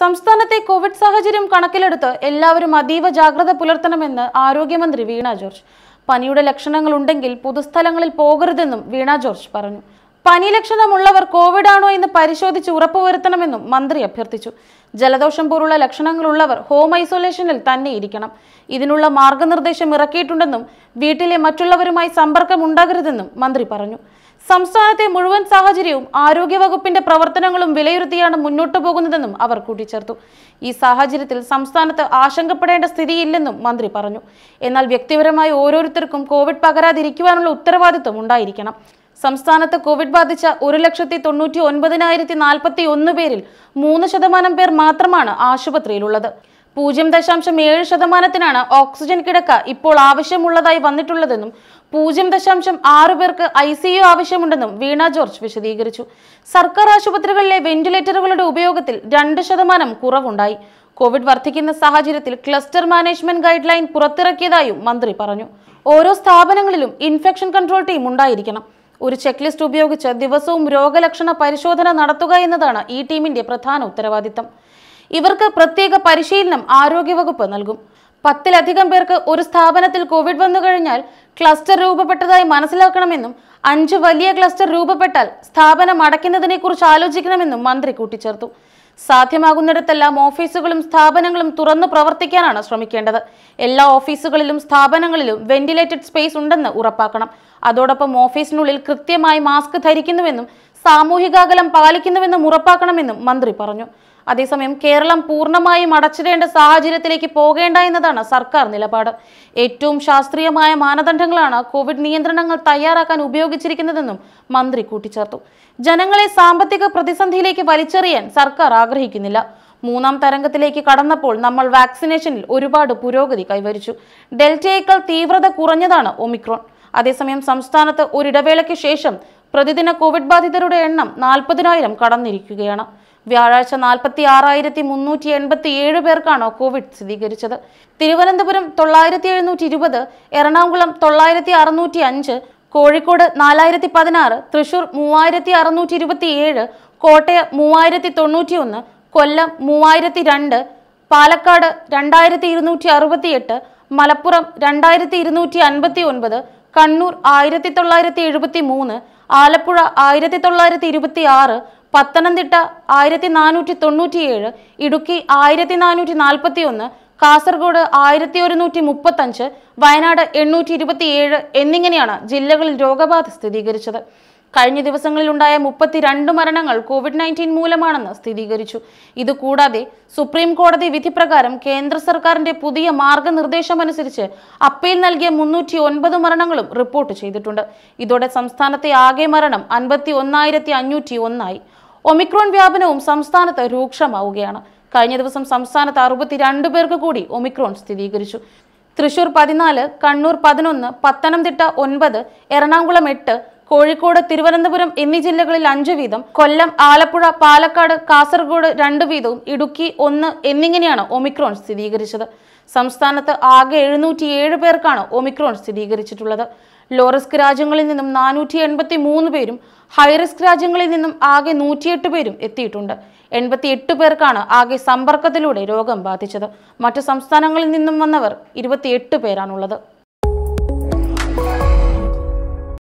സംസ്ഥാനത്തെ കോവിഡ് സാഹചര്യം കണക്കിലെടുത്ത് എല്ലാവരും അതീവ ജാഗ്രത പുലർത്തണമെന്ന് ആരോഗ്യമന്ത്രി വീണ ജോർജ് പനിയുടെ ലക്ഷണങ്ങൾ ഉണ്ടെങ്കിൽ പൊതുസ്ഥലങ്ങളിൽ പോകരുതെന്നും വീണ ജോർജ് പറഞ്ഞു പനി ലക്ഷണമുള്ളവർ കോവിഡ് ആണോ എന്ന് പരിശോധിച്ച് ഉറപ്പുവരുത്തണമെന്നും മന്ത്രി അഭ്യർത്ഥിച്ചു ജലദോഷം പോലുള്ള ലക്ഷണങ്ങളുള്ളവർ ഹോം ഐസൊലേഷനിൽ തന്നെ ഇരിക്കണം ഇതിനുള്ള മാർഗനിർദ്ദേശം ഇറക്കിയിട്ടുണ്ടെന്നും വീട്ടിലെ മറ്റുള്ളവരുമായി സമ്പർക്കം ഉണ്ടാകരുതെന്നും മന്ത്രി പറഞ്ഞു സംസ്ഥാനത്തെ മുഴുവൻ സാഹചര്യവും ആരോഗ്യവകുപ്പിന്റെ പ്രവർത്തനങ്ങളും വിലയിരുത്തിയാണ് മുന്നോട്ടു പോകുന്നതെന്നും അവർ കൂട്ടിച്ചേർത്തു ഈ സാഹചര്യത്തിൽ സംസ്ഥാനത്ത് ആശങ്കപ്പെടേണ്ട സ്ഥിതിയില്ലെന്നും മന്ത്രി പറഞ്ഞു എന്നാൽ വ്യക്തിപരമായി ഓരോരുത്തർക്കും കോവിഡ് പകരാതിരിക്കുവാനുള്ള ഉത്തരവാദിത്വം ഉണ്ടായിരിക്കണം സംസ്ഥാനത്ത് കോവിഡ് ബാധിച്ച ഒരു ലക്ഷത്തി തൊണ്ണൂറ്റി ഒൻപതിനായിരത്തി നാൽപ്പത്തി ഒന്ന് പേരിൽ മൂന്ന് ശതമാനം പേർ മാത്രമാണ് ആശുപത്രിയിലുള്ളത് പൂജ്യം ദശാംശം ഏഴ് ശതമാനത്തിനാണ് ഓക്സിജൻ കിടക്ക ഇപ്പോൾ ആവശ്യമുള്ളതായി വന്നിട്ടുള്ളതെന്നും പൂജ്യം ദശാംശം ആറ് പേർക്ക് ഐ സി യു ആവശ്യമുണ്ടെന്നും വീണ ജോർജ് വിശദീകരിച്ചു സർക്കാർ ആശുപത്രികളിലെ വെന്റിലേറ്ററുകളുടെ ഉപയോഗത്തിൽ രണ്ട് ശതമാനം കുറവുണ്ടായി കോവിഡ് വർദ്ധിക്കുന്ന സാഹചര്യത്തിൽ ക്ലസ്റ്റർ മാനേജ്മെന്റ് ഗൈഡ് ലൈൻ പുറത്തിറക്കിയതായും മന്ത്രി പറഞ്ഞു ഓരോ സ്ഥാപനങ്ങളിലും ഇൻഫെക്ഷൻ കൺട്രോൾ ടീം ഉണ്ടായിരിക്കണം ഒരു ചെക്ക് ലിസ്റ്റ് ഉപയോഗിച്ച് ദിവസവും രോഗലക്ഷണ പരിശോധന നടത്തുക എന്നതാണ് ഈ ടീമിന്റെ പ്രധാന ഉത്തരവാദിത്തം ഇവർക്ക് പ്രത്യേക പരിശീലനം ആരോഗ്യവകുപ്പ് നൽകും പത്തിലധികം പേർക്ക് ഒരു സ്ഥാപനത്തിൽ കോവിഡ് വന്നു കഴിഞ്ഞാൽ ക്ലസ്റ്റർ രൂപപ്പെട്ടതായി മനസ്സിലാക്കണമെന്നും അഞ്ച് വലിയ ക്ലസ്റ്റർ രൂപപ്പെട്ടാൽ സ്ഥാപനം അടയ്ക്കുന്നതിനെ കുറിച്ച് ആലോചിക്കണമെന്നും മന്ത്രി കൂട്ടിച്ചേർത്തു സാധ്യമാകുന്നിടത്തെല്ലാം ഓഫീസുകളും സ്ഥാപനങ്ങളും തുറന്നു പ്രവർത്തിക്കാനാണ് ശ്രമിക്കേണ്ടത് എല്ലാ ഓഫീസുകളിലും സ്ഥാപനങ്ങളിലും വെന്റിലേറ്റഡ് സ്പേസ് ഉണ്ടെന്ന് ഉറപ്പാക്കണം അതോടൊപ്പം ഓഫീസിനുള്ളിൽ കൃത്യമായി മാസ്ക് ധരിക്കുന്നുവെന്നും സാമൂഹികാകലം പാലിക്കുന്നുവെന്നും ഉറപ്പാക്കണമെന്നും മന്ത്രി പറഞ്ഞു അതേസമയം കേരളം പൂർണ്ണമായും അടച്ചിടേണ്ട സാഹചര്യത്തിലേക്ക് പോകേണ്ട എന്നതാണ് സർക്കാർ നിലപാട് ഏറ്റവും ശാസ്ത്രീയമായ മാനദണ്ഡങ്ങളാണ് കോവിഡ് നിയന്ത്രണങ്ങൾ തയ്യാറാക്കാൻ ഉപയോഗിച്ചിരിക്കുന്നതെന്നും മന്ത്രി കൂട്ടിച്ചേർത്തു ജനങ്ങളെ സാമ്പത്തിക പ്രതിസന്ധിയിലേക്ക് വലിച്ചെറിയാൻ സർക്കാർ ആഗ്രഹിക്കുന്നില്ല മൂന്നാം തരംഗത്തിലേക്ക് കടന്നപ്പോൾ നമ്മൾ വാക്സിനേഷനിൽ ഒരുപാട് പുരോഗതി കൈവരിച്ചു ഡെൽറ്റയേക്കാൾ തീവ്രത കുറഞ്ഞതാണ് ഒമിക്രോൺ അതേസമയം സംസ്ഥാനത്ത് ഒരിടവേളയ്ക്ക് ശേഷം പ്രതിദിന കോവിഡ് ബാധിതരുടെ എണ്ണം നാൽപ്പതിനായിരം കടന്നിരിക്കുകയാണ് വ്യാഴാഴ്ച നാൽപ്പത്തി ആറായിരത്തി മുന്നൂറ്റി എൺപത്തി ഏഴ് പേർക്കാണോ കോവിഡ് സ്ഥിരീകരിച്ചത് തിരുവനന്തപുരം തൊള്ളായിരത്തി എഴുന്നൂറ്റി ഇരുപത് എറണാകുളം തൊള്ളായിരത്തി അറുന്നൂറ്റി അഞ്ച് കോഴിക്കോട് നാലായിരത്തി പതിനാറ് തൃശൂർ മൂവായിരത്തി അറുന്നൂറ്റി ഇരുപത്തി ഏഴ് കോട്ടയം മൂവായിരത്തി തൊണ്ണൂറ്റി ഒന്ന് കൊല്ലം മൂവായിരത്തി രണ്ട് പാലക്കാട് രണ്ടായിരത്തി ഇരുന്നൂറ്റി അറുപത്തിയെട്ട് മലപ്പുറം രണ്ടായിരത്തി ഇരുന്നൂറ്റി അൻപത്തി ഒൻപത് കണ്ണൂർ ആയിരത്തി തൊള്ളായിരത്തി എഴുപത്തി മൂന്ന് ആലപ്പുഴ ആയിരത്തി തൊള്ളായിരത്തി ഇരുപത്തി ആറ് പത്തനംതിട്ട ആയിരത്തി നാനൂറ്റി തൊണ്ണൂറ്റിയേഴ് ഇടുക്കി ആയിരത്തി നാനൂറ്റി നാൽപ്പത്തി ഒന്ന് കാസർഗോഡ് ആയിരത്തി ഒരുന്നൂറ്റി മുപ്പത്തഞ്ച് വയനാട് എണ്ണൂറ്റി ഇരുപത്തിയേഴ് എന്നിങ്ങനെയാണ് ജില്ലകളിൽ രോഗബാധ സ്ഥിരീകരിച്ചത് കഴിഞ്ഞ ദിവസങ്ങളിലുണ്ടായ മുപ്പത്തിരണ്ട് മരണങ്ങൾ കോവിഡ് നയൻറ്റീൻ മൂലമാണെന്ന് സ്ഥിരീകരിച്ചു ഇതുകൂടാതെ സുപ്രീം കോടതി വിധി പ്രകാരം കേന്ദ്ര സർക്കാരിന്റെ പുതിയ മാർഗനിർദ്ദേശമനുസരിച്ച് അപ്പീൽ നൽകിയ മുന്നൂറ്റി ഒൻപത് മരണങ്ങളും റിപ്പോർട്ട് ചെയ്തിട്ടുണ്ട് ഇതോടെ സംസ്ഥാനത്തെ ആകെ മരണം അൻപത്തി ഒന്നായിരത്തി അഞ്ഞൂറ്റി ഒന്നായി ഒമിക്രോൺ വ്യാപനവും സംസ്ഥാനത്ത് രൂക്ഷമാവുകയാണ് കഴിഞ്ഞ ദിവസം സംസ്ഥാനത്ത് അറുപത്തിരണ്ട് പേർക്ക് കൂടി ഒമിക്രോൺ സ്ഥിരീകരിച്ചു തൃശൂർ പതിനാല് കണ്ണൂർ പതിനൊന്ന് പത്തനംതിട്ട ഒൻപത് എറണാകുളം എട്ട് കോഴിക്കോട് തിരുവനന്തപുരം എന്നീ ജില്ലകളിൽ അഞ്ചു വീതം കൊല്ലം ആലപ്പുഴ പാലക്കാട് കാസർഗോഡ് രണ്ട് വീതവും ഇടുക്കി ഒന്ന് എന്നിങ്ങനെയാണ് ഒമിക്രോൺ സ്ഥിരീകരിച്ചത് സംസ്ഥാനത്ത് ആകെ എഴുന്നൂറ്റിയേഴ് പേർക്കാണ് ഒമിക്രോൺ സ്ഥിരീകരിച്ചിട്ടുള്ളത് ലോ റിസ്ക് രാജ്യങ്ങളിൽ നിന്നും നാനൂറ്റി എൺപത്തി മൂന്ന് പേരും ഹൈറിസ്ക് രാജ്യങ്ങളിൽ നിന്നും ആകെ നൂറ്റിയെട്ട് പേരും എത്തിയിട്ടുണ്ട് എട്ട് പേർക്കാണ് ആകെ സമ്പർക്കത്തിലൂടെ രോഗം ബാധിച്ചത് മറ്റു സംസ്ഥാനങ്ങളിൽ നിന്നും വന്നവർ ഇരുപത്തിയെട്ട് പേരാണുള്ളത്